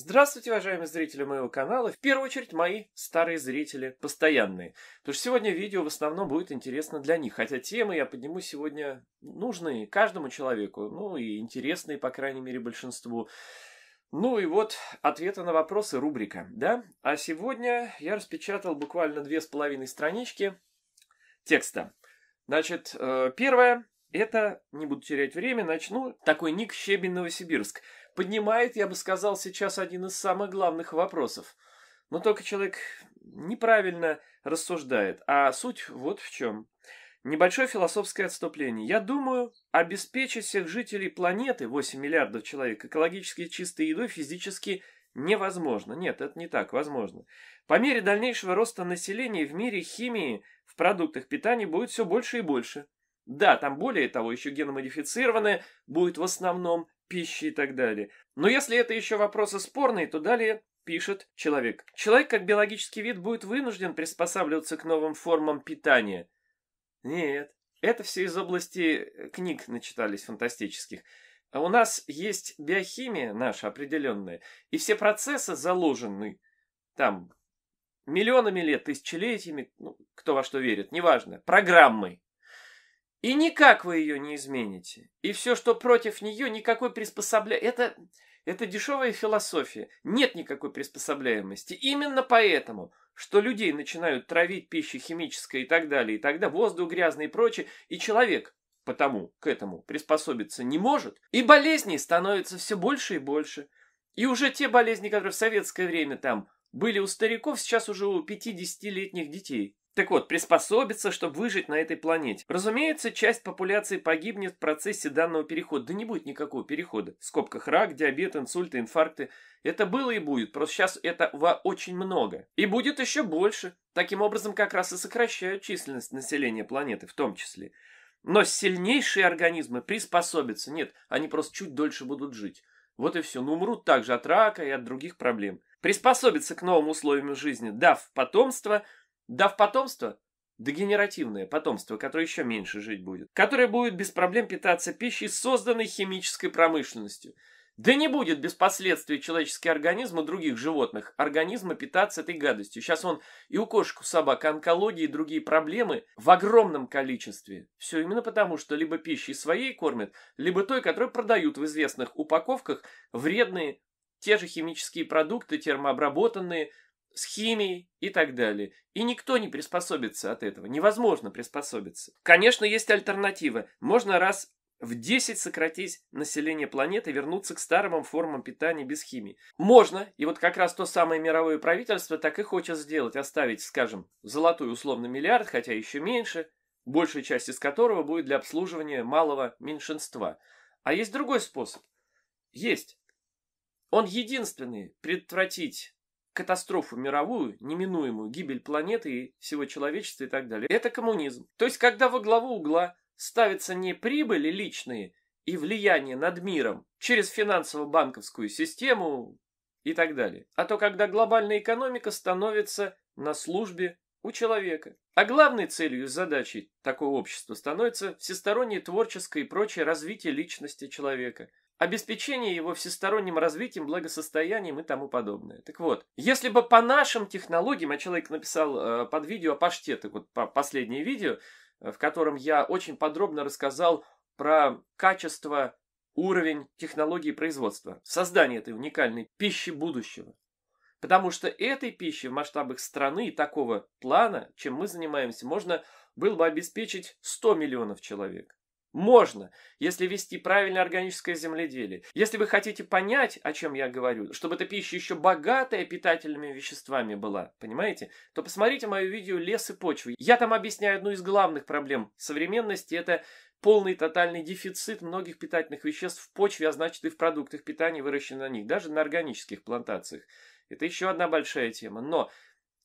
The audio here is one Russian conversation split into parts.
Здравствуйте, уважаемые зрители моего канала. В первую очередь, мои старые зрители, постоянные. Потому что сегодня видео в основном будет интересно для них. Хотя темы я подниму сегодня нужные каждому человеку. Ну и интересные, по крайней мере, большинству. Ну и вот ответы на вопросы рубрика, да? А сегодня я распечатал буквально две с половиной странички текста. Значит, э, первое, это, не буду терять время, начну. Такой ник Щебень Новосибирск – поднимает, я бы сказал, сейчас один из самых главных вопросов. Но только человек неправильно рассуждает. А суть вот в чем. Небольшое философское отступление. Я думаю, обеспечить всех жителей планеты, 8 миллиардов человек, экологически чистой едой физически невозможно. Нет, это не так, возможно. По мере дальнейшего роста населения в мире химии в продуктах питания будет все больше и больше. Да, там более того, еще геномодифицированное будет в основном пищи и так далее. Но если это еще вопросы спорные, то далее пишет человек. Человек как биологический вид будет вынужден приспосабливаться к новым формам питания. Нет, это все из области э, книг начитались фантастических. А у нас есть биохимия наша определенная, и все процессы заложены там миллионами лет, тысячелетиями, ну, кто во что верит, неважно, программой. И никак вы ее не измените. И все, что против нее, никакой приспособля... Это... Это дешевая философия. Нет никакой приспособляемости. Именно поэтому, что людей начинают травить пищей химической и так далее, и тогда воздух грязный и прочее, и человек потому к этому приспособиться не может, и болезней становится все больше и больше. И уже те болезни, которые в советское время там были у стариков, сейчас уже у 50-летних детей. Так вот, приспособиться, чтобы выжить на этой планете. Разумеется, часть популяции погибнет в процессе данного перехода. Да не будет никакого перехода. В скобках рак, диабет, инсульты, инфаркты. Это было и будет, просто сейчас этого очень много. И будет еще больше. Таким образом, как раз и сокращают численность населения планеты в том числе. Но сильнейшие организмы приспособятся. Нет, они просто чуть дольше будут жить. Вот и все. Но ну, умрут также от рака и от других проблем. Приспособиться к новым условиям жизни, дав потомство – дав потомство, дегенеративное потомство, которое еще меньше жить будет, которое будет без проблем питаться пищей, созданной химической промышленностью. Да не будет без последствий человеческий организм и других животных организма питаться этой гадостью. Сейчас он и у кошек, у собак, онкологии и другие проблемы в огромном количестве. Все именно потому, что либо пищей своей кормят, либо той, которую продают в известных упаковках вредные те же химические продукты, термообработанные, с химией и так далее. И никто не приспособится от этого. Невозможно приспособиться. Конечно, есть альтернатива. Можно раз в 10 сократить население планеты, вернуться к старым формам питания без химии. Можно, и вот как раз то самое мировое правительство так и хочет сделать, оставить, скажем, золотой условно миллиард, хотя еще меньше, большая часть из которого будет для обслуживания малого меньшинства. А есть другой способ. Есть. Он единственный предотвратить катастрофу мировую, неминуемую, гибель планеты и всего человечества и так далее. Это коммунизм. То есть, когда во главу угла ставятся не прибыли личные и влияние над миром через финансово-банковскую систему и так далее, а то когда глобальная экономика становится на службе у человека. А главной целью и задачей такого общества становится всестороннее творческое и прочее развитие личности человека – обеспечение его всесторонним развитием, благосостоянием и тому подобное. Так вот, если бы по нашим технологиям, а человек написал э, под видео о паште, вот по последнее видео, э, в котором я очень подробно рассказал про качество, уровень технологии производства, создание этой уникальной пищи будущего. Потому что этой пищи в масштабах страны такого плана, чем мы занимаемся, можно было бы обеспечить 100 миллионов человек. Можно, если вести правильное органическое земледелие. Если вы хотите понять, о чем я говорю, чтобы эта пища еще богатая питательными веществами была, понимаете, то посмотрите мое видео «Лес и почвы». Я там объясняю одну из главных проблем современности – это полный тотальный дефицит многих питательных веществ в почве, а значит и в продуктах питания, выращенных на них, даже на органических плантациях. Это еще одна большая тема. Но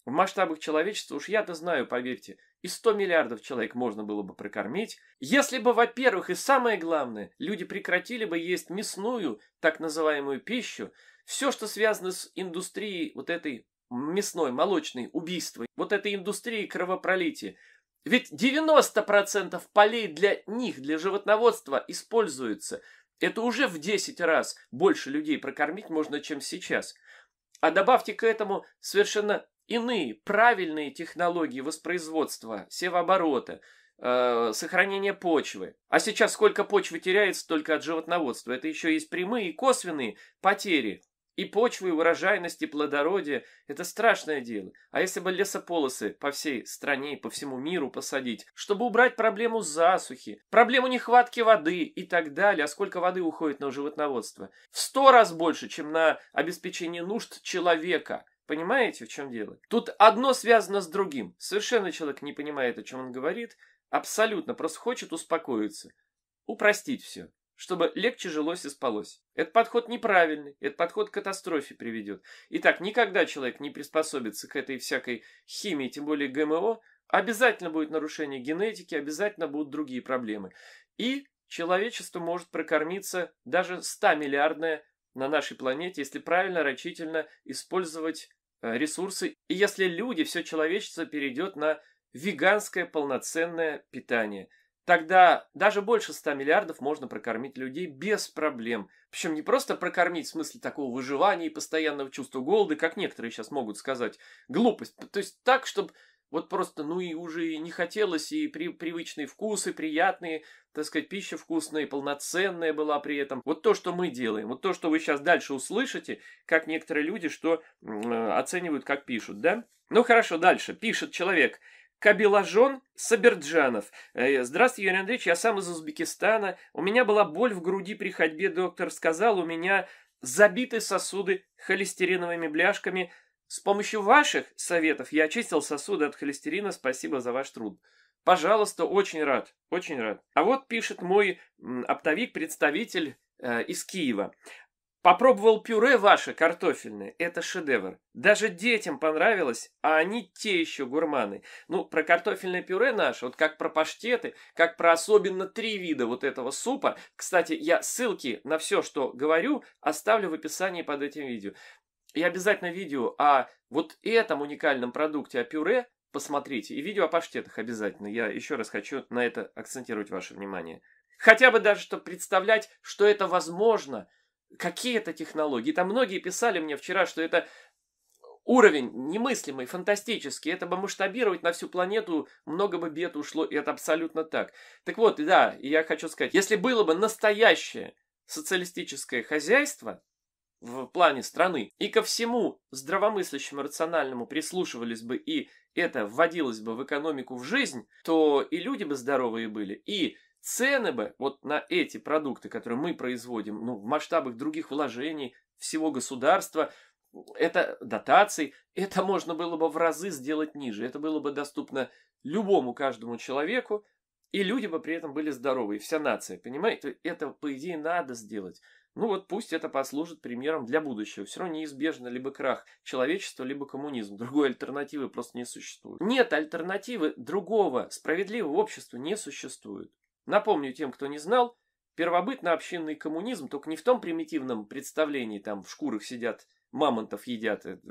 в масштабах человечества, уж я-то знаю, поверьте – и 100 миллиардов человек можно было бы прокормить, если бы, во-первых, и самое главное, люди прекратили бы есть мясную, так называемую пищу, все, что связано с индустрией вот этой мясной, молочной, убийства, вот этой индустрии кровопролития. Ведь 90% полей для них, для животноводства используются. Это уже в 10 раз больше людей прокормить можно, чем сейчас – а добавьте к этому совершенно иные правильные технологии воспроизводства, севооборота, э, сохранения почвы. А сейчас сколько почвы теряется только от животноводства? Это еще есть прямые и косвенные потери и почвы, и урожайность, и плодородие – это страшное дело. А если бы лесополосы по всей стране и по всему миру посадить, чтобы убрать проблему засухи, проблему нехватки воды и так далее, а сколько воды уходит на животноводство? В сто раз больше, чем на обеспечение нужд человека – Понимаете, в чем дело? Тут одно связано с другим. Совершенно человек не понимает, о чем он говорит. Абсолютно, просто хочет успокоиться. Упростить все чтобы легче жилось и спалось. Этот подход неправильный, этот подход к катастрофе приведет. Итак, никогда человек не приспособится к этой всякой химии, тем более ГМО, обязательно будет нарушение генетики, обязательно будут другие проблемы. И человечество может прокормиться даже 100-миллиардное на нашей планете, если правильно, рачительно использовать э, ресурсы, и если люди, все человечество перейдет на веганское полноценное питание – Тогда даже больше 100 миллиардов можно прокормить людей без проблем. Причем не просто прокормить в смысле такого выживания и постоянного чувства голода, как некоторые сейчас могут сказать. Глупость. То есть так, чтобы вот просто, ну и уже не хотелось, и при, привычные вкусы, приятные, так сказать, пища вкусная, полноценная была при этом. Вот то, что мы делаем, вот то, что вы сейчас дальше услышите, как некоторые люди что э, оценивают, как пишут, да? Ну хорошо, дальше. Пишет человек. Кабилажон Саберджанов. Э, здравствуйте, Юрий Андреевич, я сам из Узбекистана. У меня была боль в груди при ходьбе, доктор сказал, у меня забиты сосуды холестериновыми бляшками. С помощью ваших советов я очистил сосуды от холестерина. Спасибо за ваш труд. Пожалуйста, очень рад, очень рад. А вот пишет мой оптовик, представитель э, из Киева. Попробовал пюре ваше картофельное, это шедевр. Даже детям понравилось, а они те еще гурманы. Ну, про картофельное пюре наше, вот как про паштеты, как про особенно три вида вот этого супа. Кстати, я ссылки на все, что говорю, оставлю в описании под этим видео. И обязательно видео о вот этом уникальном продукте, о пюре, посмотрите. И видео о паштетах обязательно. Я еще раз хочу на это акцентировать ваше внимание. Хотя бы даже, чтобы представлять, что это возможно – Какие это технологии? Там многие писали мне вчера, что это уровень немыслимый, фантастический. Это бы масштабировать на всю планету, много бы бед ушло, и это абсолютно так. Так вот, да, я хочу сказать, если было бы настоящее социалистическое хозяйство в плане страны, и ко всему здравомыслящему, рациональному прислушивались бы, и это вводилось бы в экономику, в жизнь, то и люди бы здоровые были, и цены бы вот на эти продукты, которые мы производим, ну, в масштабах других вложений всего государства, это дотаций, это можно было бы в разы сделать ниже. Это было бы доступно любому каждому человеку, и люди бы при этом были здоровы, и вся нация, понимаете? Это, по идее, надо сделать. Ну вот пусть это послужит примером для будущего. Все равно неизбежно либо крах человечества, либо коммунизм. Другой альтернативы просто не существует. Нет альтернативы другого справедливого общества не существует. Напомню тем, кто не знал, первобытно-общинный коммунизм, только не в том примитивном представлении, там в шкурах сидят, мамонтов едят, это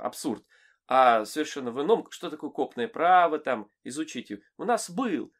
абсурд, а совершенно в ином, что такое копное право, там, изучите. У нас был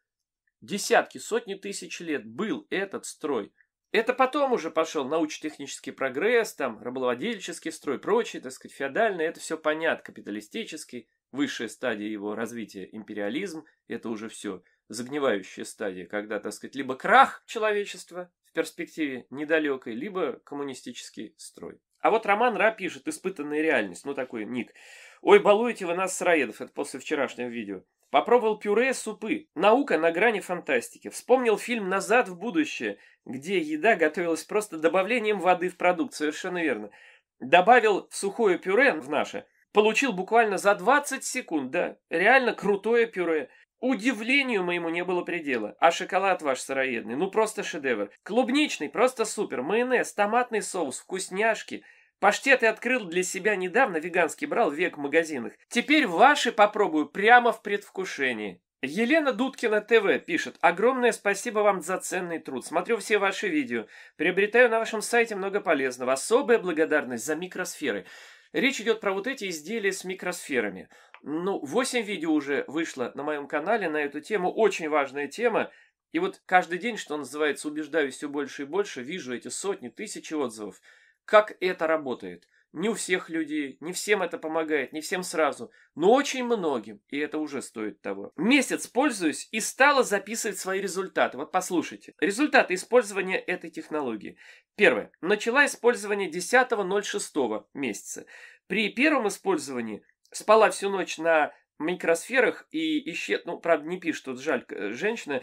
десятки, сотни тысяч лет был этот строй. Это потом уже пошел научно-технический прогресс, там, рабовладельческий строй, прочее, так сказать, феодальный, это все понятно, капиталистический, высшая стадия его развития, империализм, это уже все загнивающая стадия, когда, так сказать, либо крах человечества в перспективе недалекой, либо коммунистический строй. А вот Роман Ра пишет «Испытанная реальность», ну такой ник. «Ой, балуете вы нас, сыроедов», это после вчерашнего видео. Попробовал пюре, супы. Наука на грани фантастики. Вспомнил фильм «Назад в будущее», где еда готовилась просто добавлением воды в продукт, совершенно верно. Добавил в сухое пюре, в наше, получил буквально за 20 секунд, да, реально крутое пюре – Удивлению моему не было предела. А шоколад ваш сыроедный, ну просто шедевр. Клубничный, просто супер. Майонез, томатный соус, вкусняшки. Паштеты открыл для себя недавно, веганский брал век в магазинах. Теперь ваши попробую прямо в предвкушении. Елена Дудкина ТВ пишет. Огромное спасибо вам за ценный труд. Смотрю все ваши видео. Приобретаю на вашем сайте много полезного. Особая благодарность за микросферы. Речь идет про вот эти изделия с микросферами. Ну, 8 видео уже вышло на моем канале на эту тему. Очень важная тема. И вот каждый день, что называется, убеждаюсь все больше и больше, вижу эти сотни, тысячи отзывов. Как это работает? Не у всех людей, не всем это помогает, не всем сразу, но очень многим, и это уже стоит того. Месяц пользуюсь и стала записывать свои результаты. Вот послушайте. Результаты использования этой технологии. Первое. Начала использование 10.06 месяца. При первом использовании спала всю ночь на микросферах и исчез, ну, правда, не пишет, тут жаль, э, женщина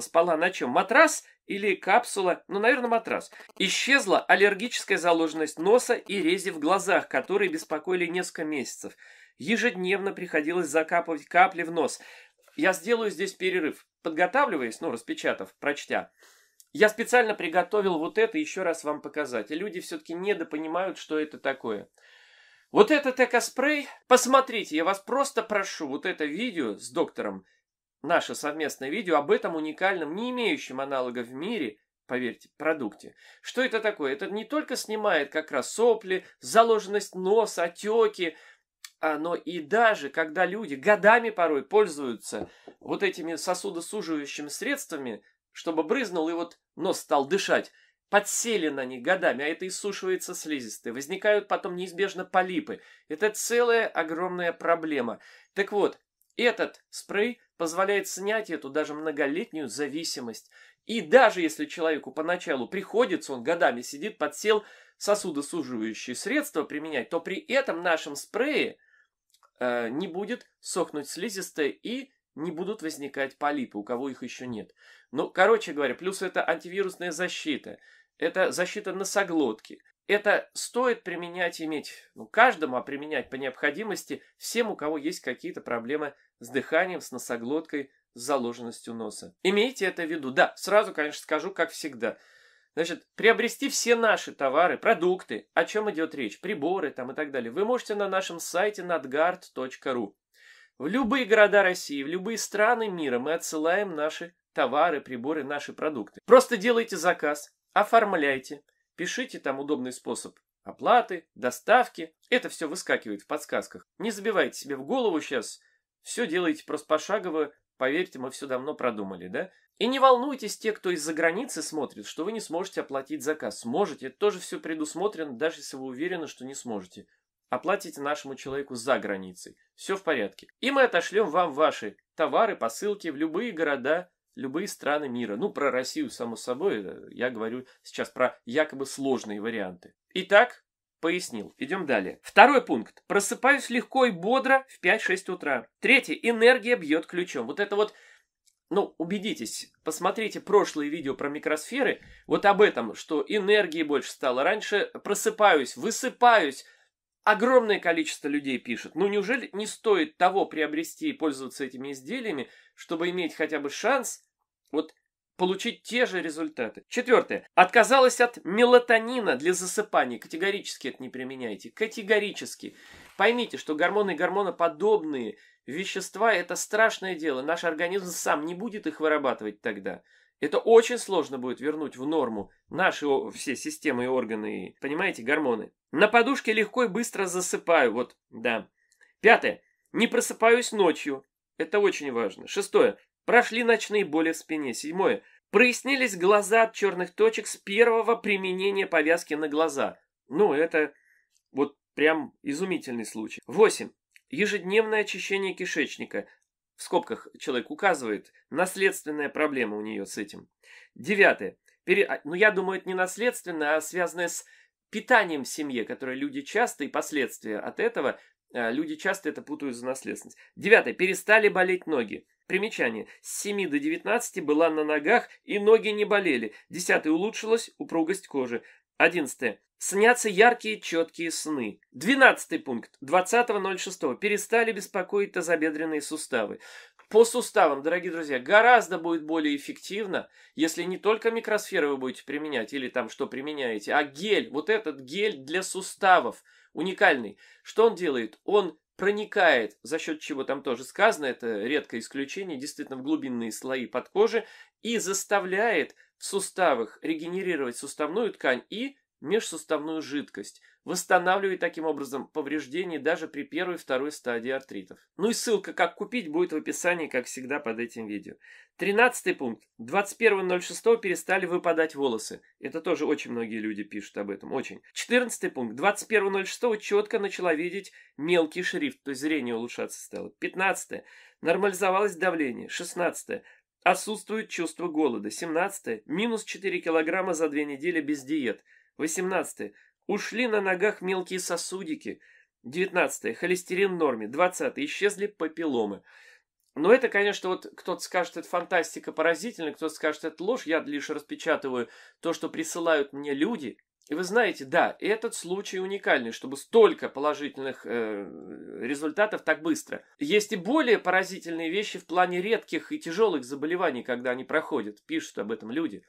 спала на чем? Матрас или капсула? Ну, наверное, матрас. Исчезла аллергическая заложенность носа и рези в глазах, которые беспокоили несколько месяцев. Ежедневно приходилось закапывать капли в нос. Я сделаю здесь перерыв. Подготавливаясь, ну, распечатав, прочтя, я специально приготовил вот это еще раз вам показать. И люди все-таки недопонимают, что это такое. Вот этот экоспрей, посмотрите, я вас просто прошу, вот это видео с доктором, наше совместное видео об этом уникальном, не имеющем аналога в мире, поверьте, продукте. Что это такое? Это не только снимает как раз сопли, заложенность носа, отеки, а, но и даже когда люди годами порой пользуются вот этими сосудосуживающими средствами, чтобы брызнул и вот нос стал дышать, подселены они годами, а это иссушивается слизистые. Возникают потом неизбежно полипы. Это целая огромная проблема. Так вот, этот спрей позволяет снять эту даже многолетнюю зависимость. И даже если человеку поначалу приходится, он годами сидит, подсел сосудосуживающие средства применять, то при этом нашем спрее э, не будет сохнуть слизистая и не будут возникать полипы, у кого их еще нет. Ну, короче говоря, плюс это антивирусная защита – это защита носоглотки. Это стоит применять, иметь, ну, каждому, а применять по необходимости всем, у кого есть какие-то проблемы с дыханием, с носоглоткой, с заложенностью носа. Имейте это в виду. Да, сразу, конечно, скажу, как всегда. Значит, приобрести все наши товары, продукты, о чем идет речь, приборы там и так далее, вы можете на нашем сайте nadgard.ru. В любые города России, в любые страны мира мы отсылаем наши товары, приборы, наши продукты. Просто делайте заказ, Оформляйте. Пишите там удобный способ оплаты, доставки. Это все выскакивает в подсказках. Не забивайте себе в голову сейчас. Все делайте просто пошагово. Поверьте, мы все давно продумали, да? И не волнуйтесь те, кто из-за границы смотрит, что вы не сможете оплатить заказ. Сможете, это тоже все предусмотрено, даже если вы уверены, что не сможете. Оплатите нашему человеку за границей. Все в порядке. И мы отошлем вам ваши товары, посылки в любые города, любые страны мира. Ну, про Россию, само собой, э, я говорю сейчас про якобы сложные варианты. Итак, Пояснил. Идем далее. Второй пункт. Просыпаюсь легко и бодро в 5-6 утра. Третий. Энергия бьет ключом. Вот это вот, ну, убедитесь, посмотрите прошлые видео про микросферы, вот об этом, что энергии больше стало. Раньше просыпаюсь, высыпаюсь. Огромное количество людей пишет. Ну, неужели не стоит того приобрести и пользоваться этими изделиями, чтобы иметь хотя бы шанс вот получить те же результаты. Четвертое. Отказалась от мелатонина для засыпания. Категорически это не применяйте. Категорически. Поймите, что гормоны и гормоноподобные вещества – это страшное дело. Наш организм сам не будет их вырабатывать тогда. Это очень сложно будет вернуть в норму наши все системы и органы, понимаете, гормоны. На подушке легко и быстро засыпаю, вот, да. Пятое. Не просыпаюсь ночью. Это очень важно. Шестое. Прошли ночные боли в спине. Седьмое. Прояснились глаза от черных точек с первого применения повязки на глаза. Ну, это вот прям изумительный случай. восемь, Ежедневное очищение кишечника. В скобках человек указывает, наследственная проблема у нее с этим. Девятое. Пере... А, ну, я думаю, это не наследственное, а связанное с питанием в семье, которое люди часто и последствия от этого а, люди часто это путают за наследственность. Девятое. Перестали болеть ноги. Примечание. С 7 до 19 была на ногах, и ноги не болели. Десятое. Улучшилась упругость кожи. Одиннадцатое. Снятся яркие, четкие сны. Двенадцатый пункт. 20.06. Перестали беспокоить тазобедренные суставы. По суставам, дорогие друзья, гораздо будет более эффективно, если не только микросферы вы будете применять, или там что применяете, а гель, вот этот гель для суставов – уникальный. Что он делает? Он проникает, за счет чего там тоже сказано, это редкое исключение, действительно в глубинные слои под кожи и заставляет в суставах регенерировать суставную ткань и межсуставную жидкость, восстанавливает таким образом повреждения даже при первой и второй стадии артритов. Ну и ссылка, как купить, будет в описании, как всегда, под этим видео. Тринадцатый пункт. 21.06 перестали выпадать волосы. Это тоже очень многие люди пишут об этом, очень. Четырнадцатый пункт. 21.06 четко начала видеть мелкий шрифт, то есть зрение улучшаться стало. Пятнадцатое. Нормализовалось давление. Шестнадцатое. Отсутствует чувство голода. Семнадцатое. Минус 4 килограмма за две недели без диет. 18. е Ушли на ногах мелкие сосудики. 19. е Холестерин в норме. 20. е Исчезли папилломы. Но ну, это, конечно, вот кто-то скажет, это фантастика поразительно, кто-то скажет, это ложь, я лишь распечатываю то, что присылают мне люди. И вы знаете, да, этот случай уникальный, чтобы столько положительных э, результатов так быстро. Есть и более поразительные вещи в плане редких и тяжелых заболеваний, когда они проходят, пишут об этом люди.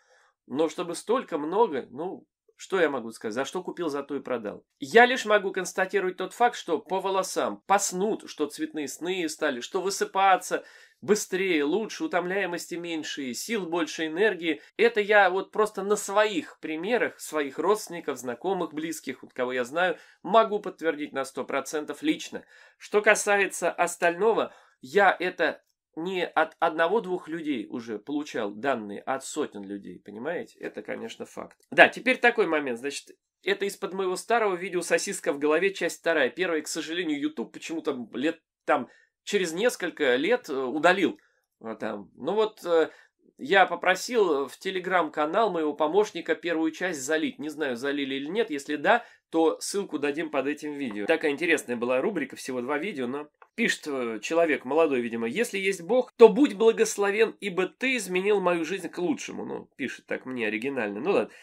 Но чтобы столько много, ну, что я могу сказать? За что купил, за то и продал. Я лишь могу констатировать тот факт, что по волосам поснут, что цветные сны стали, что высыпаться быстрее, лучше, утомляемости меньше, сил больше, энергии. Это я вот просто на своих примерах, своих родственников, знакомых, близких, вот кого я знаю, могу подтвердить на 100% лично. Что касается остального, я это не от одного-двух людей уже получал данные, а от сотен людей, понимаете? Это, конечно, факт. Да, теперь такой момент, значит, это из-под моего старого видео «Сосиска в голове», часть вторая. Первая, к сожалению, YouTube почему-то лет там через несколько лет э, удалил. А, там. Ну вот э, я попросил в телеграм-канал моего помощника первую часть залить. Не знаю, залили или нет. Если да, то ссылку дадим под этим видео. Такая интересная была рубрика, всего два видео, но пишет э, человек, молодой, видимо, если есть Бог, то будь благословен, ибо ты изменил мою жизнь к лучшему. Ну, пишет так мне оригинально. Ну ладно.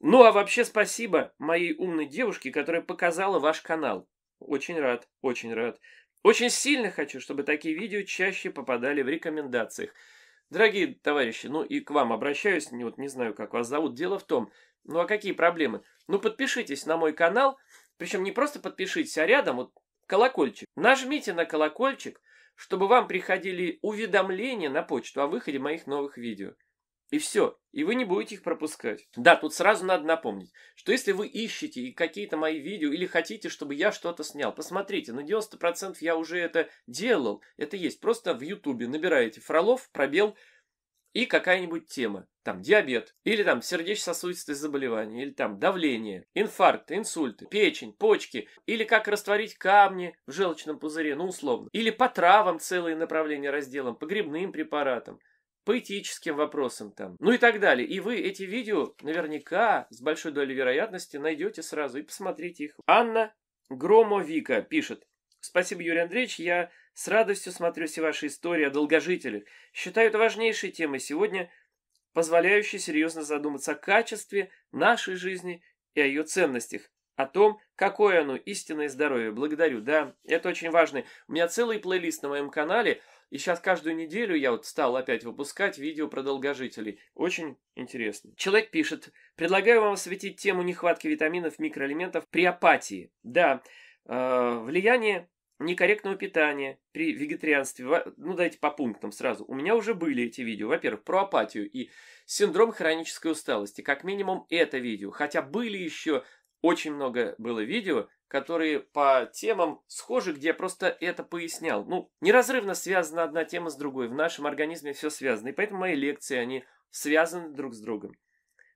Ну а вообще спасибо моей умной девушке, которая показала ваш канал. Очень рад, очень рад. Очень сильно хочу, чтобы такие видео чаще попадали в рекомендациях. Дорогие товарищи, ну и к вам обращаюсь, не, вот не знаю, как вас зовут. Дело в том, ну а какие проблемы? Ну подпишитесь на мой канал, причем не просто подпишитесь, а рядом вот колокольчик. Нажмите на колокольчик, чтобы вам приходили уведомления на почту о выходе моих новых видео. И все. И вы не будете их пропускать. Да, тут сразу надо напомнить, что если вы ищете какие-то мои видео или хотите, чтобы я что-то снял, посмотрите, на 90% я уже это делал. Это есть. Просто в Ютубе набираете Фролов, пробел и какая-нибудь тема. Там диабет, или там сердечно-сосудистые заболевания, или там давление, инфаркты, инсульты, печень, почки, или как растворить камни в желчном пузыре, ну условно. Или по травам целые направления разделом, по грибным препаратам по этическим вопросам там, ну и так далее. И вы эти видео наверняка с большой долей вероятности найдете сразу и посмотрите их. Анна Громовика пишет. Спасибо, Юрий Андреевич, я с радостью смотрю все ваши истории о долгожителях. Считаю это важнейшей темой сегодня, позволяющей серьезно задуматься о качестве нашей жизни и о ее ценностях о том, какое оно истинное здоровье. Благодарю, да, это очень важно. У меня целый плейлист на моем канале, и сейчас каждую неделю я вот стал опять выпускать видео про долгожителей. Очень интересно. Человек пишет, предлагаю вам осветить тему нехватки витаминов, микроэлементов при апатии. Да, э, влияние некорректного питания при вегетарианстве. Ну, давайте по пунктам сразу. У меня уже были эти видео. Во-первых, про апатию и синдром хронической усталости. Как минимум это видео. Хотя были еще очень много было видео, которые по темам схожи, где я просто это пояснял. Ну, неразрывно связана одна тема с другой. В нашем организме все связано. И поэтому мои лекции, они связаны друг с другом.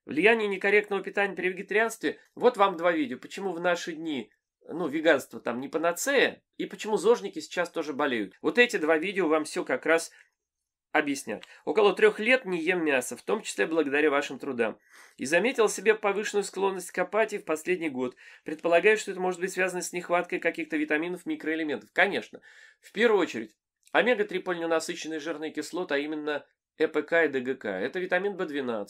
Влияние некорректного питания при вегетарианстве. Вот вам два видео. Почему в наши дни ну, веганство там не панацея, и почему зожники сейчас тоже болеют. Вот эти два видео вам все как раз объяснят. Около трех лет не ем мясо, в том числе благодаря вашим трудам. И заметил себе повышенную склонность к апатии в последний год. Предполагаю, что это может быть связано с нехваткой каких-то витаминов, микроэлементов. Конечно. В первую очередь, омега-3 полиненасыщенные жирные кислоты, а именно ЭПК и ДГК. Это витамин В12.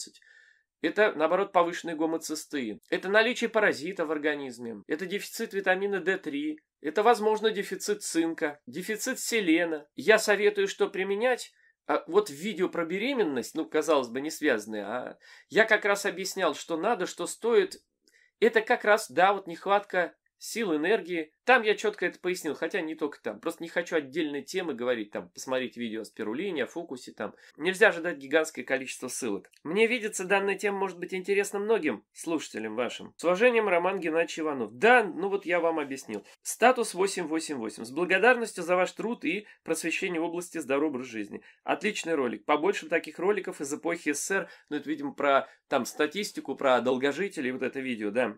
Это, наоборот, повышенные гомоцистеин. Это наличие паразита в организме. Это дефицит витамина D3. Это, возможно, дефицит цинка. Дефицит селена. Я советую, что применять а вот видео про беременность, ну, казалось бы, не связанные, а я как раз объяснял, что надо, что стоит. Это как раз, да, вот нехватка сил, энергии. Там я четко это пояснил, хотя не только там. Просто не хочу отдельной темы говорить, там, посмотреть видео о спирулине, о фокусе, там. Нельзя ожидать гигантское количество ссылок. Мне видится, данная тема может быть интересна многим слушателям вашим. С уважением, Роман Геннадьевич Иванов. Да, ну вот я вам объяснил. Статус 888. С благодарностью за ваш труд и просвещение в области здорового образ жизни. Отличный ролик. Побольше таких роликов из эпохи СССР. Ну, это, видимо, про там статистику, про долгожителей, вот это видео, да.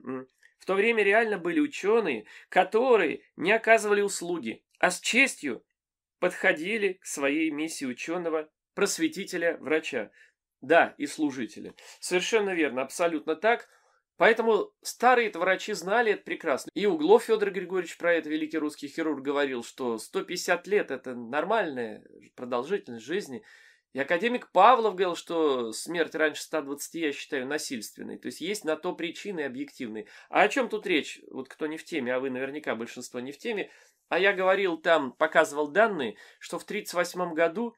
В то время реально были ученые, которые не оказывали услуги, а с честью подходили к своей миссии ученого, просветителя, врача. Да, и служителя. Совершенно верно, абсолютно так. Поэтому старые врачи знали это прекрасно. И Углов Федор Григорьевич про это, великий русский хирург, говорил, что 150 лет – это нормальная продолжительность жизни – и академик Павлов говорил, что смерть раньше 120 я считаю насильственной. То есть есть на то причины объективные. А о чем тут речь? Вот кто не в теме, а вы наверняка большинство не в теме. А я говорил там, показывал данные, что в 1938 году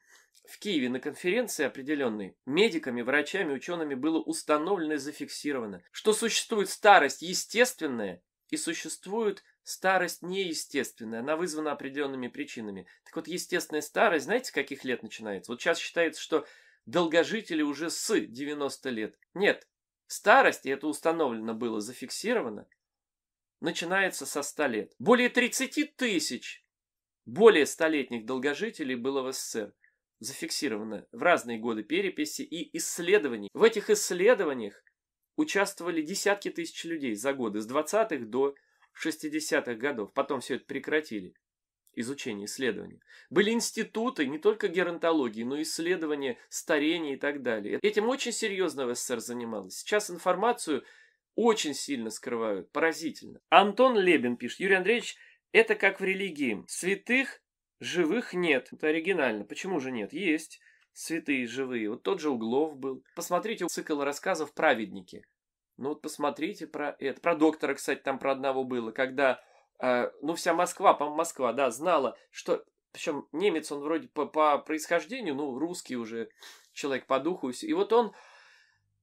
в Киеве на конференции определенной медиками, врачами, учеными было установлено и зафиксировано, что существует старость естественная и существует Старость неестественная, она вызвана определенными причинами. Так вот, естественная старость, знаете, с каких лет начинается? Вот сейчас считается, что долгожители уже с 90 лет. Нет, старость, и это установлено было, зафиксировано, начинается со 100 лет. Более 30 тысяч более столетних долгожителей было в СССР. Зафиксировано в разные годы переписи и исследований. В этих исследованиях участвовали десятки тысяч людей за годы с 20-х до 60-х годов, потом все это прекратили, изучение исследования. Были институты не только геронтологии, но и исследования старения и так далее. Этим очень серьезно в СССР занималось. Сейчас информацию очень сильно скрывают, поразительно. Антон Лебин пишет, Юрий Андреевич, это как в религии. Святых живых нет. Это оригинально. Почему же нет? Есть святые живые. Вот тот же Углов был. Посмотрите цикл рассказов «Праведники». Ну вот посмотрите про это. Про доктора, кстати, там про одного было, когда, э, ну вся Москва, по Москва, да, знала, что, причем немец он вроде по, по происхождению, ну русский уже человек по духу, и вот он,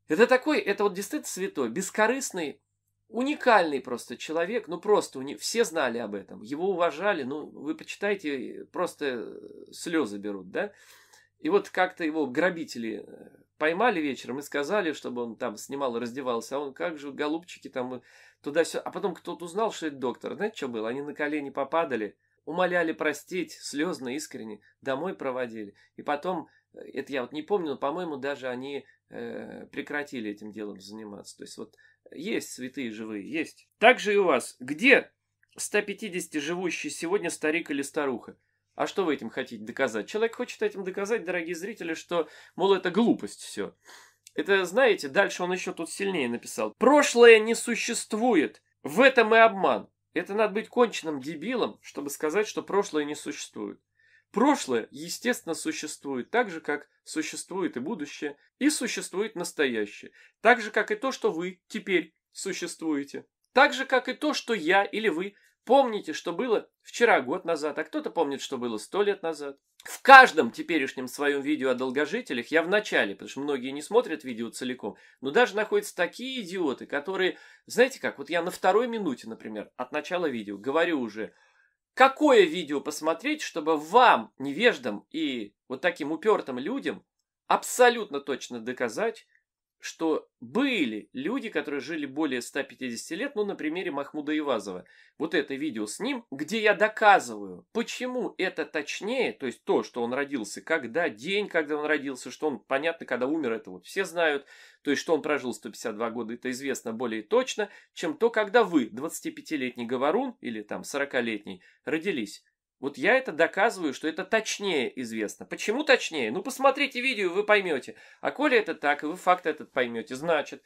это такой, это вот действительно святой, бескорыстный, уникальный просто человек, ну просто, уни... все знали об этом, его уважали, ну вы почитайте, просто э, слезы берут, да, и вот как-то его грабители э, поймали вечером и сказали, чтобы он там снимал и раздевался, а он как же, голубчики там туда все. А потом кто-то узнал, что это доктор. Знаете, что было? Они на колени попадали, умоляли простить, слезно, искренне, домой проводили. И потом, э, это я вот не помню, но, по-моему, даже они э, прекратили этим делом заниматься. То есть вот э, есть святые живые, есть. Так же и у вас. Где 150 живущий сегодня старик или старуха? А что вы этим хотите доказать? Человек хочет этим доказать, дорогие зрители, что, мол, это глупость все. Это, знаете, дальше он еще тут сильнее написал. Прошлое не существует. В этом и обман. Это надо быть конченным дебилом, чтобы сказать, что прошлое не существует. Прошлое, естественно, существует так же, как существует и будущее, и существует настоящее. Так же, как и то, что вы теперь существуете. Так же, как и то, что я или вы Помните, что было вчера, год назад, а кто-то помнит, что было сто лет назад. В каждом теперешнем своем видео о долгожителях я в начале, потому что многие не смотрят видео целиком, но даже находятся такие идиоты, которые, знаете как, вот я на второй минуте, например, от начала видео говорю уже, какое видео посмотреть, чтобы вам, невеждам и вот таким упертым людям, абсолютно точно доказать, что были люди, которые жили более 150 лет, ну, на примере Махмуда Ивазова. Вот это видео с ним, где я доказываю, почему это точнее, то есть то, что он родился, когда, день, когда он родился, что он, понятно, когда умер, это вот все знают, то есть что он прожил 152 года, это известно более точно, чем то, когда вы, 25-летний говорун или там 40-летний, родились. Вот я это доказываю, что это точнее известно. Почему точнее? Ну, посмотрите видео, вы поймете. А коли это так, и вы факт этот поймете, значит,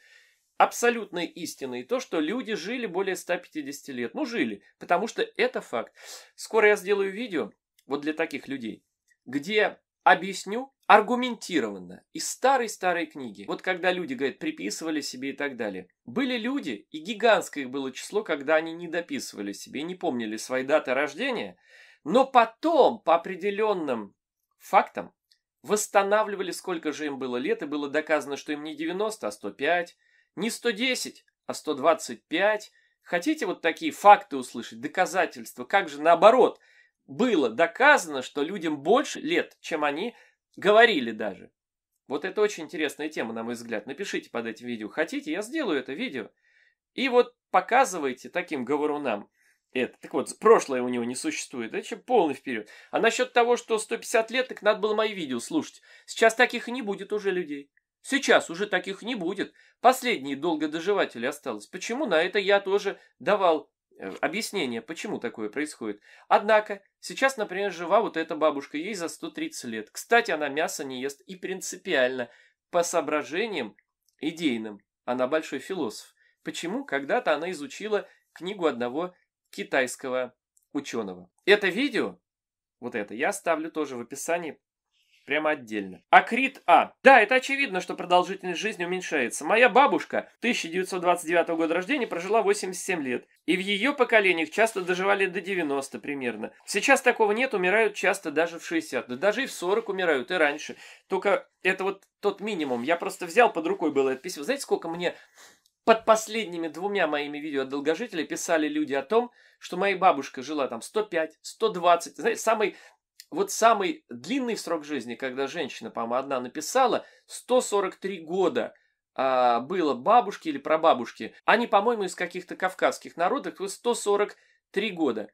абсолютной истиной то, что люди жили более 150 лет. Ну, жили, потому что это факт. Скоро я сделаю видео вот для таких людей, где объясню аргументированно из старой-старой книги. Вот когда люди, говорят, приписывали себе и так далее. Были люди, и гигантское их было число, когда они не дописывали себе, не помнили свои даты рождения – но потом, по определенным фактам, восстанавливали, сколько же им было лет, и было доказано, что им не 90, а 105, не 110, а 125. Хотите вот такие факты услышать, доказательства? Как же наоборот было доказано, что людям больше лет, чем они говорили даже? Вот это очень интересная тема, на мой взгляд. Напишите под этим видео. Хотите, я сделаю это видео. И вот показывайте таким говорунам, это. Так вот, прошлое у него не существует. Это вообще полный вперед. А насчет того, что 150 лет, так надо было мои видео слушать. Сейчас таких не будет уже людей. Сейчас уже таких не будет. Последние долго доживатели осталось. Почему? На это я тоже давал э, объяснение, почему такое происходит. Однако, сейчас, например, жива вот эта бабушка, ей за 130 лет. Кстати, она мясо не ест и принципиально по соображениям идейным. Она большой философ. Почему? Когда-то она изучила книгу одного китайского ученого. Это видео, вот это, я ставлю тоже в описании прямо отдельно. Акрит А. Да, это очевидно, что продолжительность жизни уменьшается. Моя бабушка 1929 года рождения прожила 87 лет. И в ее поколениях часто доживали до 90 примерно. Сейчас такого нет, умирают часто даже в 60. Да даже и в 40 умирают, и раньше. Только это вот тот минимум. Я просто взял под рукой было это письмо. Знаете, сколько мне под последними двумя моими видео от долгожителя писали люди о том, что моя бабушка жила там 105, 120. Знаете, самый, вот самый длинный срок жизни, когда женщина, по-моему, одна написала, 143 года а, было бабушке или прабабушки. Они, по-моему, из каких-то кавказских народов, 143 года.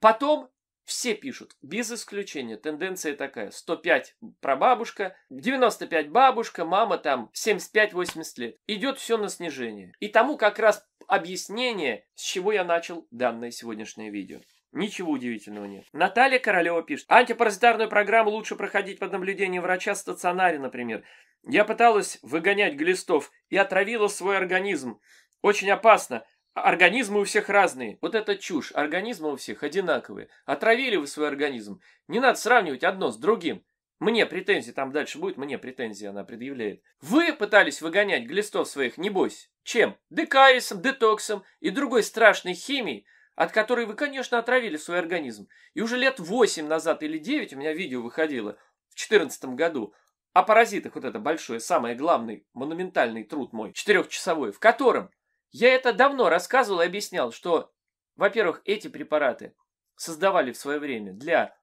Потом все пишут, без исключения, тенденция такая. 105 прабабушка, 95 бабушка, мама там 75-80 лет. Идет все на снижение. И тому как раз объяснение, с чего я начал данное сегодняшнее видео. Ничего удивительного нет. Наталья Королева пишет. Антипаразитарную программу лучше проходить под наблюдением врача в стационаре, например. Я пыталась выгонять глистов и отравила свой организм. Очень опасно. Организмы у всех разные. Вот это чушь. Организмы у всех одинаковые. Отравили вы свой организм. Не надо сравнивать одно с другим. Мне претензии, там дальше будет, мне претензии она предъявляет. Вы пытались выгонять глистов своих, небось. Чем? Декарисом, детоксом и другой страшной химией, от которой вы, конечно, отравили свой организм. И уже лет 8 назад или 9 у меня видео выходило в 2014 году о паразитах, вот это большое, самый главный, монументальный труд мой, четырехчасовой, в котором я это давно рассказывал и объяснял, что, во-первых, эти препараты создавали в свое время для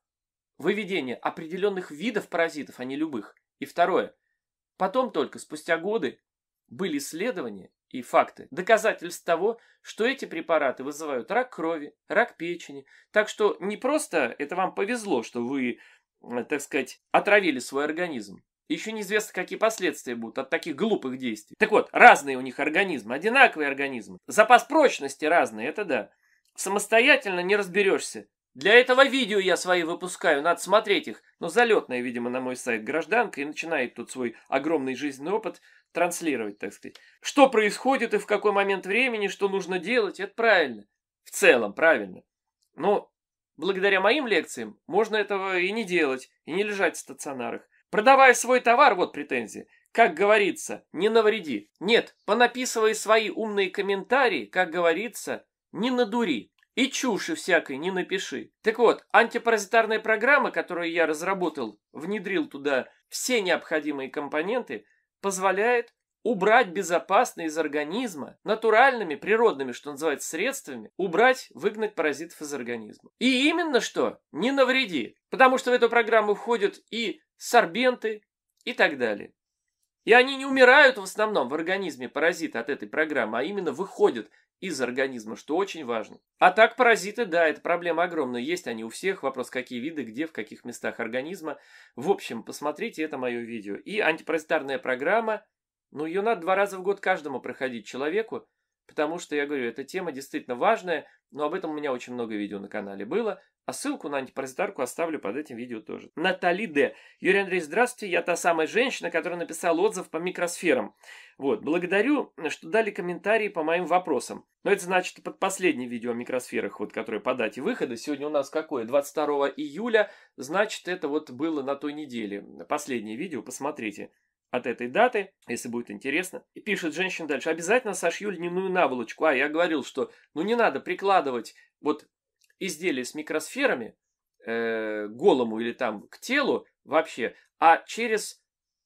выведения определенных видов паразитов, а не любых. И второе, потом только, спустя годы, были исследования и факты, доказательств того, что эти препараты вызывают рак крови, рак печени. Так что не просто это вам повезло, что вы, э, так сказать, отравили свой организм. Еще неизвестно, какие последствия будут от таких глупых действий. Так вот, разные у них организмы, одинаковые организмы. Запас прочности разный, это да. Самостоятельно не разберешься. Для этого видео я свои выпускаю, надо смотреть их. Но ну, залетная, видимо, на мой сайт гражданка и начинает тут свой огромный жизненный опыт транслировать, так сказать. Что происходит и в какой момент времени, что нужно делать, это правильно. В целом, правильно. Но благодаря моим лекциям можно этого и не делать, и не лежать в стационарах. Продавая свой товар, вот претензии, как говорится, не навреди. Нет, понаписывай свои умные комментарии, как говорится, не надури. И чуши всякой не напиши. Так вот, антипаразитарная программа, которую я разработал, внедрил туда все необходимые компоненты, позволяет убрать безопасно из организма натуральными, природными, что называется, средствами, убрать, выгнать паразитов из организма. И именно что? Не навреди. Потому что в эту программу входят и сорбенты и так далее. И они не умирают в основном в организме паразиты от этой программы, а именно выходят из организма, что очень важно. А так паразиты, да, это проблема огромная, есть они у всех, вопрос какие виды, где, в каких местах организма. В общем, посмотрите это мое видео. И антипаразитарная программа ну, ее надо два раза в год каждому проходить человеку, потому что, я говорю, эта тема действительно важная, но об этом у меня очень много видео на канале было, а ссылку на антипаразитарку оставлю под этим видео тоже. Натали Д. Юрий Андрей, здравствуйте, я та самая женщина, которая написала отзыв по микросферам. Вот, благодарю, что дали комментарии по моим вопросам. Но это значит под последнее видео о микросферах, вот, которое по дате выхода. Сегодня у нас какое? 22 июля, значит, это вот было на той неделе. Последнее видео, посмотрите от этой даты, если будет интересно. И пишет женщина дальше, обязательно сошью льняную наволочку. А, я говорил, что ну не надо прикладывать вот изделие с микросферами э, голому или там к телу вообще, а через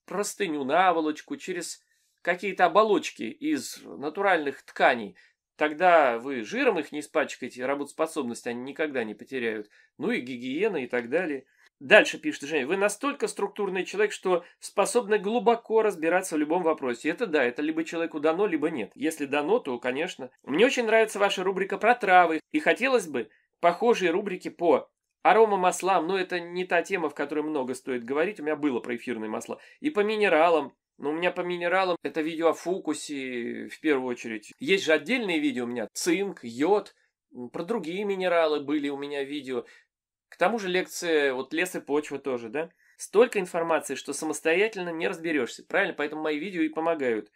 простыню, наволочку, через какие-то оболочки из натуральных тканей. Тогда вы жиром их не испачкаете, работоспособность они никогда не потеряют. Ну и гигиена и так далее. Дальше пишет Женя, вы настолько структурный человек, что способны глубоко разбираться в любом вопросе. Это да, это либо человеку дано, либо нет. Если дано, то, конечно. Мне очень нравится ваша рубрика про травы, и хотелось бы похожие рубрики по маслам. но это не та тема, в которой много стоит говорить, у меня было про эфирные масла, и по минералам, но у меня по минералам это видео о фокусе в первую очередь. Есть же отдельные видео у меня, цинк, йод, про другие минералы были у меня видео. К тому же лекция, вот лес и почва тоже, да? Столько информации, что самостоятельно не разберешься, правильно? Поэтому мои видео и помогают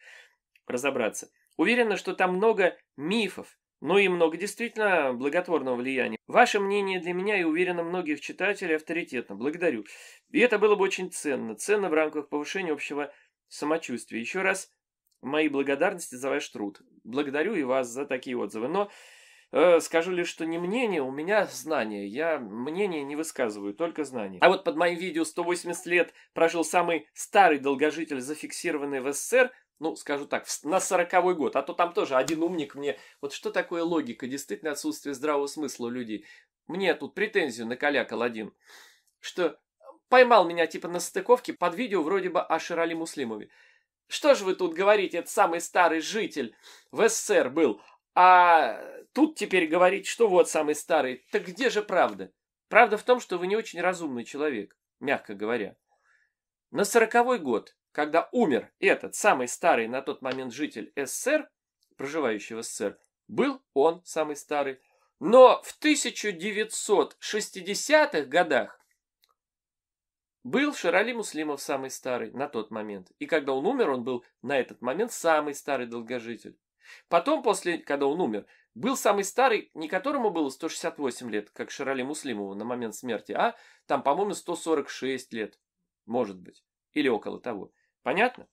разобраться. Уверена, что там много мифов, но и много действительно благотворного влияния. Ваше мнение для меня и, уверена, многих читателей авторитетно. Благодарю. И это было бы очень ценно. Ценно в рамках повышения общего самочувствия. Еще раз мои благодарности за ваш труд. Благодарю и вас за такие отзывы. Но Э, скажу лишь, что не мнение, у меня знания, Я мнение не высказываю, только знания. А вот под моим видео 180 лет прожил самый старый долгожитель, зафиксированный в СССР, ну, скажу так, на сороковой год, а то там тоже один умник мне, вот что такое логика, действительно отсутствие здравого смысла у людей. Мне тут претензию накалякал один, что поймал меня типа на стыковке под видео вроде бы о Ширали Муслимове. Что же вы тут говорите, этот самый старый житель в СССР был, а Тут теперь говорить, что вот самый старый, так где же правда? Правда в том, что вы не очень разумный человек, мягко говоря. На сороковой год, когда умер этот самый старый на тот момент житель СССР, проживающий в СССР, был он самый старый, но в 1960-х годах был Шарали Муслимов самый старый на тот момент. И когда он умер, он был на этот момент самый старый долгожитель. Потом, после, когда он умер, был самый старый, не которому было 168 лет, как Ширали Муслимову на момент смерти, а там, по-моему, 146 лет, может быть, или около того. Понятно?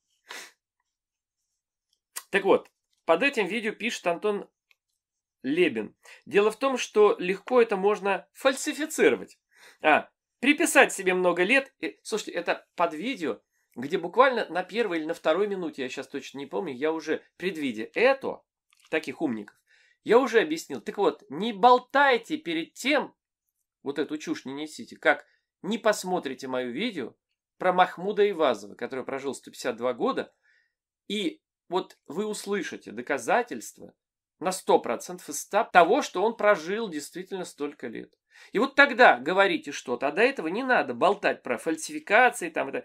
Так вот, под этим видео пишет Антон Лебин. Дело в том, что легко это можно фальсифицировать. А, приписать себе много лет. И, слушайте, это под видео, где буквально на первой или на второй минуте, я сейчас точно не помню, я уже предвидя это, таких умников, я уже объяснил. Так вот, не болтайте перед тем, вот эту чушь не несите, как не посмотрите мое видео про Махмуда Ивазова, который прожил 152 года, и вот вы услышите доказательства на 100% из 100 того, что он прожил действительно столько лет. И вот тогда говорите что-то, а до этого не надо болтать про фальсификации. Там, это.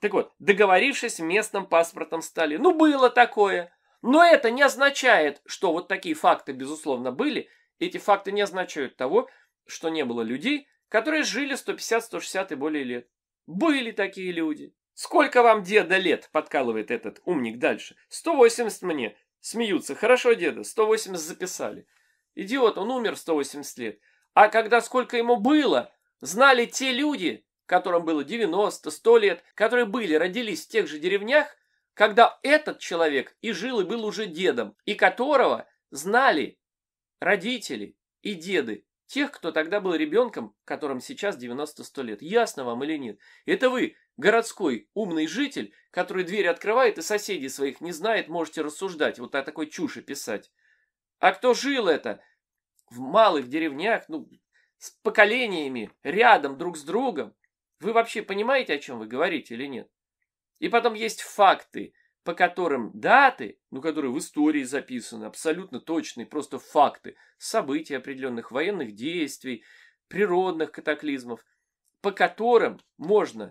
Так вот, договорившись местным паспортом стали. Ну, было такое. Но это не означает, что вот такие факты, безусловно, были. Эти факты не означают того, что не было людей, которые жили 150, 160 и более лет. Были такие люди. Сколько вам деда лет, подкалывает этот умник дальше. 180 мне. Смеются. Хорошо, деда, 180 записали. Идиот, он умер 180 лет. А когда сколько ему было, знали те люди, которым было 90, 100 лет, которые были, родились в тех же деревнях, когда этот человек и жил, и был уже дедом, и которого знали родители и деды тех, кто тогда был ребенком, которым сейчас 90-100 лет. Ясно вам или нет? Это вы, городской умный житель, который дверь открывает и соседей своих не знает, можете рассуждать, вот о такой чуши писать. А кто жил это в малых деревнях, ну, с поколениями, рядом друг с другом, вы вообще понимаете, о чем вы говорите или нет? И потом есть факты, по которым даты, ну, которые в истории записаны, абсолютно точные, просто факты, события определенных, военных действий, природных катаклизмов, по которым можно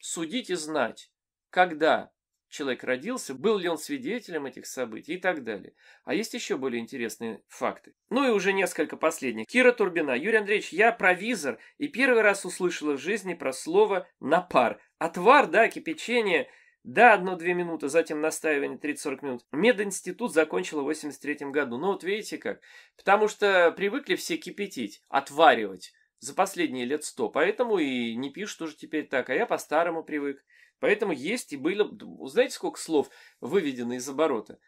судить и знать, когда человек родился, был ли он свидетелем этих событий и так далее. А есть еще более интересные факты. Ну и уже несколько последних. Кира Турбина. Юрий Андреевич, я провизор и первый раз услышала в жизни про слово «напар». Отвар, да, кипячение, да, одну-две минуты, затем настаивание 30-40 минут. Мединститут закончила в 83 году. Ну вот видите как. Потому что привыкли все кипятить, отваривать за последние лет сто. Поэтому и не пишут уже теперь так, а я по-старому привык. Поэтому есть и были, знаете, сколько слов выведено из оборота?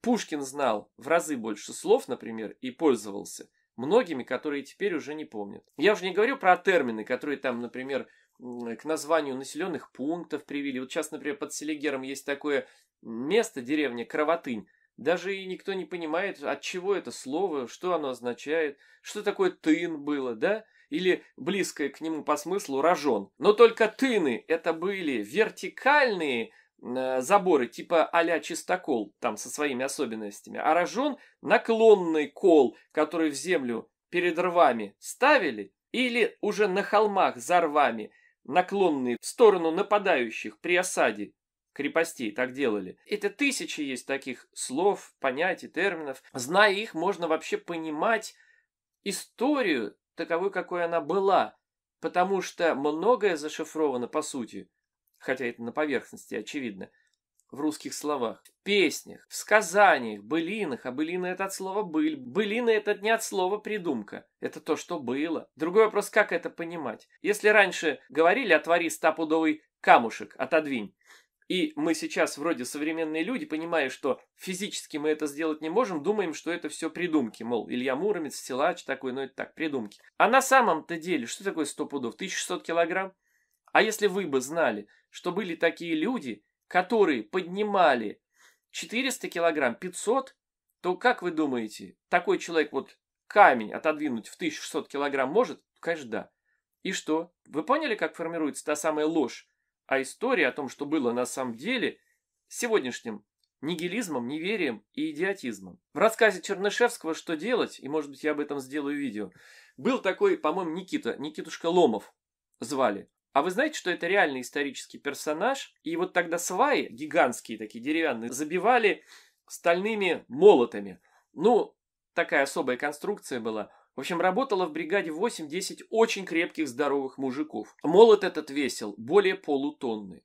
Пушкин знал в разы больше слов, например, и пользовался многими, которые теперь уже не помнят. Я уже не говорю про термины, которые там, например, к названию населенных пунктов привили. Вот сейчас, например, под Селигером есть такое место, деревня Кровотынь. Даже и никто не понимает, от чего это слово, что оно означает, что такое тын было, да? или близкое к нему по смыслу рожон. Но только тыны это были вертикальные э, заборы типа а-ля чистокол, там со своими особенностями, а рожон наклонный кол, который в землю перед рвами ставили, или уже на холмах за рвами, наклонный в сторону нападающих при осаде крепостей так делали. Это тысячи есть таких слов, понятий, терминов. Зная их, можно вообще понимать историю таковой, какой она была, потому что многое зашифровано по сути, хотя это на поверхности очевидно, в русских словах, в песнях, в сказаниях, былинах, а былины это от слова «быль». Былины это не от слова «придумка», это то, что было. Другой вопрос, как это понимать? Если раньше говорили «отвори стопудовый камушек, отодвинь», и мы сейчас вроде современные люди, понимая, что физически мы это сделать не можем, думаем, что это все придумки. Мол, Илья Муромец, Силач такой, ну это так, придумки. А на самом-то деле, что такое 100 пудов? 1600 килограмм? А если вы бы знали, что были такие люди, которые поднимали 400 килограмм, 500, то как вы думаете, такой человек вот камень отодвинуть в 1600 килограмм может? Конечно, да. И что? Вы поняли, как формируется та самая ложь? а история о том, что было на самом деле, сегодняшним нигилизмом, неверием и идиотизмом. В рассказе Чернышевского «Что делать?» и, может быть, я об этом сделаю видео, был такой, по-моему, Никита, Никитушка Ломов звали. А вы знаете, что это реальный исторический персонаж? И вот тогда сваи, гигантские такие деревянные, забивали стальными молотами. Ну, такая особая конструкция была – в общем, работало в бригаде 8-10 очень крепких здоровых мужиков. Молот этот весил более полутонны.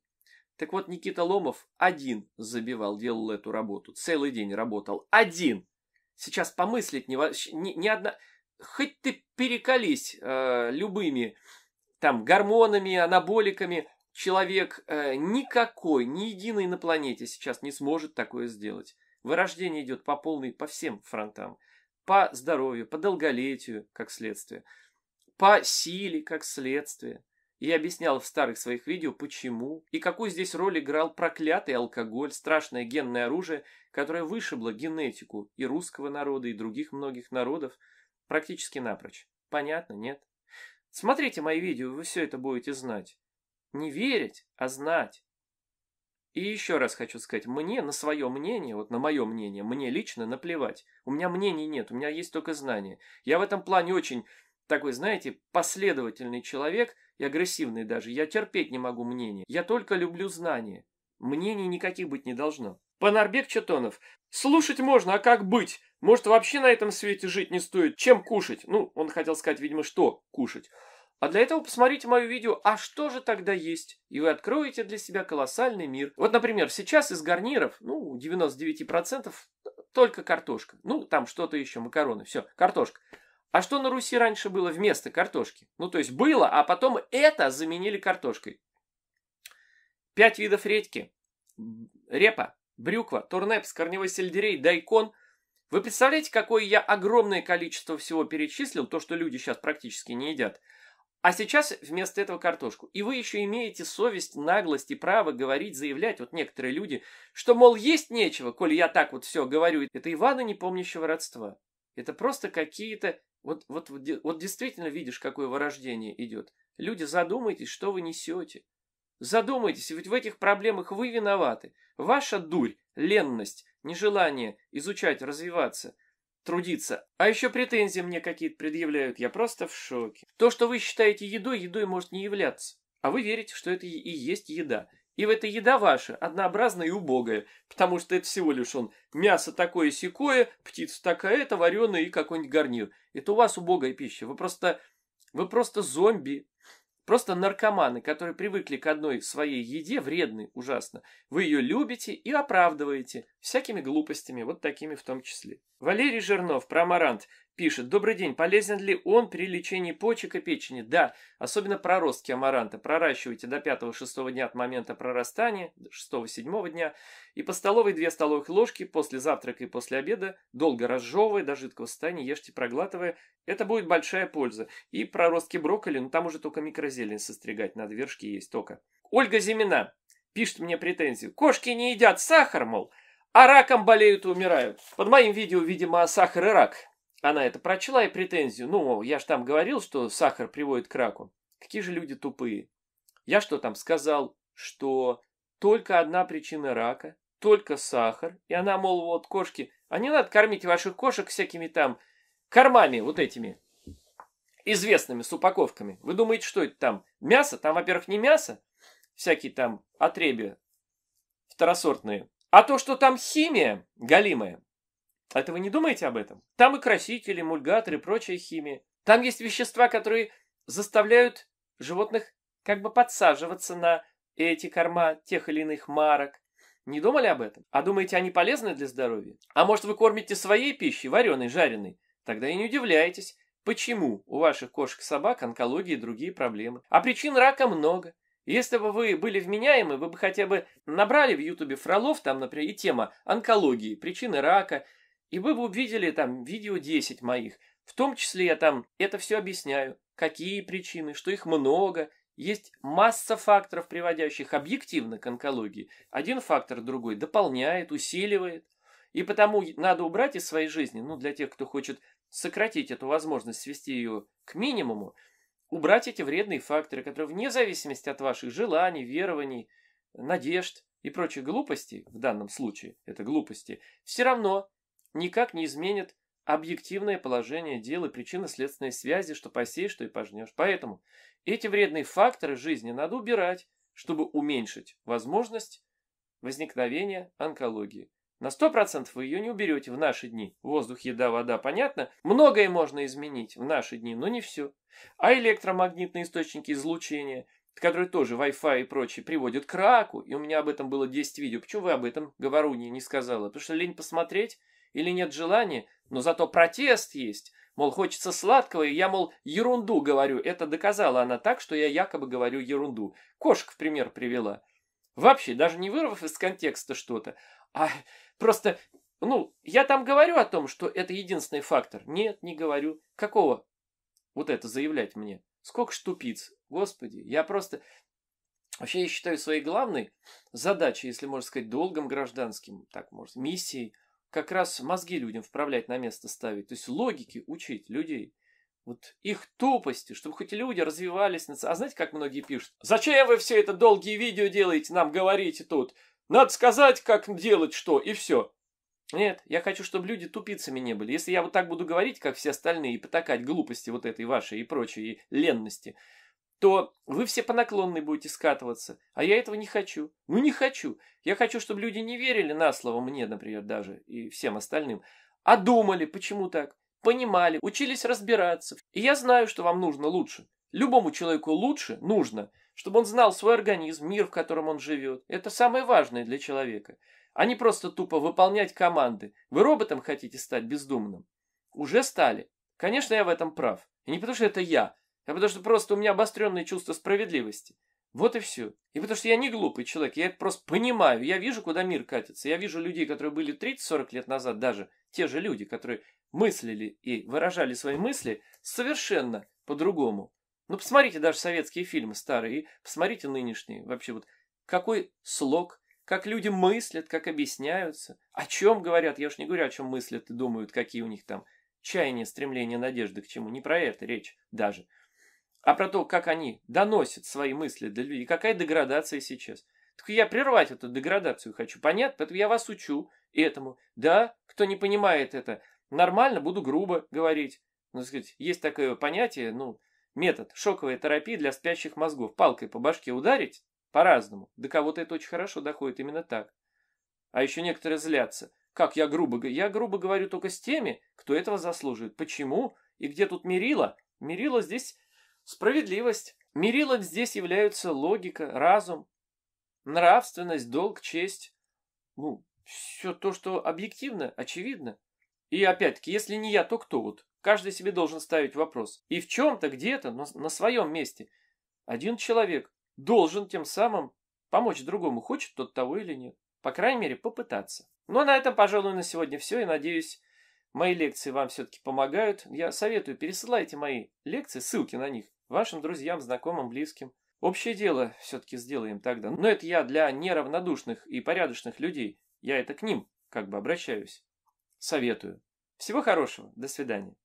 Так вот, Никита Ломов один забивал, делал эту работу. Целый день работал. Один! Сейчас помыслить не, не, не одна... Хоть ты перекались э, любыми там гормонами, анаболиками, человек э, никакой, ни единый на планете сейчас не сможет такое сделать. Вырождение идет по полной, по всем фронтам по здоровью, по долголетию, как следствие, по силе, как следствие. я объяснял в старых своих видео, почему и какую здесь роль играл проклятый алкоголь, страшное генное оружие, которое вышибло генетику и русского народа, и других многих народов практически напрочь. Понятно, нет? Смотрите мои видео, вы все это будете знать. Не верить, а знать. И еще раз хочу сказать, мне на свое мнение, вот на мое мнение, мне лично наплевать. У меня мнений нет, у меня есть только знания. Я в этом плане очень такой, знаете, последовательный человек и агрессивный даже. Я терпеть не могу мнений. Я только люблю знания. Мнений никаких быть не должно. Панарбек Четонов. Слушать можно, а как быть? Может, вообще на этом свете жить не стоит? Чем кушать? Ну, он хотел сказать, видимо, что кушать. А для этого посмотрите мое видео «А что же тогда есть?» и вы откроете для себя колоссальный мир. Вот, например, сейчас из гарниров, ну, 99% только картошка. Ну, там что-то еще, макароны, все, картошка. А что на Руси раньше было вместо картошки? Ну, то есть было, а потом это заменили картошкой. Пять видов редьки. Репа, брюква, турнеп, корневой сельдерей, дайкон. Вы представляете, какое я огромное количество всего перечислил, то, что люди сейчас практически не едят – а сейчас вместо этого картошку. И вы еще имеете совесть, наглость и право говорить, заявлять, вот некоторые люди, что, мол, есть нечего, коль я так вот все говорю. Это Ивана помнящего родства. Это просто какие-то... Вот, вот, вот действительно видишь, какое вырождение идет. Люди, задумайтесь, что вы несете. Задумайтесь, ведь в этих проблемах вы виноваты. Ваша дурь, ленность, нежелание изучать, развиваться – трудиться. А еще претензии мне какие-то предъявляют. Я просто в шоке. То, что вы считаете едой, едой может не являться. А вы верите, что это и есть еда. И в этой еда ваша, однообразная и убогая, потому что это всего лишь он мясо такое секое, птица такая это вареная и какой-нибудь гарнир. Это у вас убогая пища. Вы просто, вы просто зомби. Просто наркоманы, которые привыкли к одной своей еде, вредны ужасно. Вы ее любите и оправдываете всякими глупостями, вот такими в том числе. Валерий Жирнов про амарант пишет. Добрый день. Полезен ли он при лечении почек и печени? Да, особенно проростки амаранта. Проращивайте до 5-6 дня от момента прорастания, 6-7 дня. И по столовой 2 столовых ложки после завтрака и после обеда, долго разжевывая до жидкого состояния, ешьте проглатывая. Это будет большая польза. И проростки брокколи, ну там уже только микрозелень состригать, надо вершки есть только. Ольга Зимина пишет мне претензию. Кошки не едят сахар, мол, а раком болеют и умирают. Под моим видео, видимо, сахар и рак. Она это прочла и претензию. Ну, я ж там говорил, что сахар приводит к раку. Какие же люди тупые. Я что там сказал, что только одна причина рака, только сахар. И она, мол, вот кошки, а не надо кормить ваших кошек всякими там кормами вот этими известными с упаковками. Вы думаете, что это там? Мясо? Там, во-первых, не мясо, всякие там отребья второсортные, а то, что там химия галимая, а это вы не думаете об этом? Там и красители, мульгаторы, прочая химия. Там есть вещества, которые заставляют животных как бы подсаживаться на эти корма тех или иных марок. Не думали об этом? А думаете, они полезны для здоровья? А может, вы кормите своей пищей, вареной, жареной? Тогда и не удивляйтесь, почему у ваших кошек-собак онкология и другие проблемы. А причин рака много. Если бы вы были вменяемы, вы бы хотя бы набрали в Ютубе Фролов, там, например, и тема онкологии, причины рака – и вы бы увидели там видео 10 моих. В том числе я там это все объясняю. Какие причины, что их много. Есть масса факторов, приводящих объективно к онкологии. Один фактор другой дополняет, усиливает. И потому надо убрать из своей жизни, ну, для тех, кто хочет сократить эту возможность, свести ее к минимуму, убрать эти вредные факторы, которые вне зависимости от ваших желаний, верований, надежд и прочих глупостей, в данном случае это глупости, все равно никак не изменит объективное положение дел и причинно-следственной связи, что посеешь, что и пожнешь. Поэтому эти вредные факторы жизни надо убирать, чтобы уменьшить возможность возникновения онкологии. На 100% вы ее не уберете в наши дни. Воздух, еда, вода, понятно. Многое можно изменить в наши дни, но не все. А электромагнитные источники излучения, которые тоже Wi-Fi и прочее приводят к раку, и у меня об этом было 10 видео. Почему вы об этом говорунья не сказала? Потому что лень посмотреть, или нет желания, но зато протест есть. Мол, хочется сладкого, и я, мол, ерунду говорю. Это доказала она так, что я якобы говорю ерунду. Кошек в пример привела. Вообще, даже не вырвав из контекста что-то, а просто, ну, я там говорю о том, что это единственный фактор. Нет, не говорю. Какого? Вот это заявлять мне. Сколько штупиц, Господи, я просто... Вообще, я считаю своей главной задачей, если можно сказать, долгом гражданским, так можно, миссией – как раз мозги людям вправлять на место ставить, то есть логики учить людей. Вот их тупости, чтобы хоть люди развивались. А знаете, как многие пишут? Зачем вы все это долгие видео делаете, нам говорите тут? Надо сказать, как делать что, и все. Нет, я хочу, чтобы люди тупицами не были. Если я вот так буду говорить, как все остальные, и потакать глупости вот этой вашей и прочей и ленности – то вы все по наклонной будете скатываться, а я этого не хочу. Ну не хочу. Я хочу, чтобы люди не верили на слово мне, например, даже, и всем остальным, а думали, почему так, понимали, учились разбираться. И я знаю, что вам нужно лучше. Любому человеку лучше нужно, чтобы он знал свой организм, мир, в котором он живет. Это самое важное для человека. А не просто тупо выполнять команды. Вы роботом хотите стать бездумным? Уже стали. Конечно, я в этом прав. И не потому, что это я, а потому что просто у меня обостренное чувство справедливости. Вот и все. И потому что я не глупый человек, я это просто понимаю. Я вижу, куда мир катится. Я вижу людей, которые были 30-40 лет назад даже, те же люди, которые мыслили и выражали свои мысли совершенно по-другому. Ну, посмотрите даже советские фильмы старые, и посмотрите нынешние. Вообще вот какой слог, как люди мыслят, как объясняются, о чем говорят. Я уж не говорю, о чем мыслят и думают, какие у них там чаяния, стремления, надежды к чему. Не про это речь даже а про то, как они доносят свои мысли до людей, какая деградация сейчас. Так я прервать эту деградацию хочу, понятно? Поэтому я вас учу этому. Да, кто не понимает это, нормально, буду грубо говорить. Ну, сказать, есть такое понятие, ну, метод шоковой терапии для спящих мозгов. Палкой по башке ударить по-разному. До кого-то это очень хорошо доходит именно так. А еще некоторые злятся. Как я грубо говорю? Я грубо говорю только с теми, кто этого заслуживает. Почему? И где тут мерила? Мерила здесь Справедливость. Мерилом здесь являются логика, разум, нравственность, долг, честь. Ну, все то, что объективно, очевидно. И опять-таки, если не я, то кто вот? Каждый себе должен ставить вопрос. И в чем-то, где-то, на, своем месте. Один человек должен тем самым помочь другому, хочет тот того или нет. По крайней мере, попытаться. Ну, а на этом, пожалуй, на сегодня все. И надеюсь, мои лекции вам все-таки помогают. Я советую, пересылайте мои лекции, ссылки на них вашим друзьям, знакомым, близким. Общее дело все-таки сделаем тогда. Но это я для неравнодушных и порядочных людей. Я это к ним как бы обращаюсь. Советую. Всего хорошего. До свидания.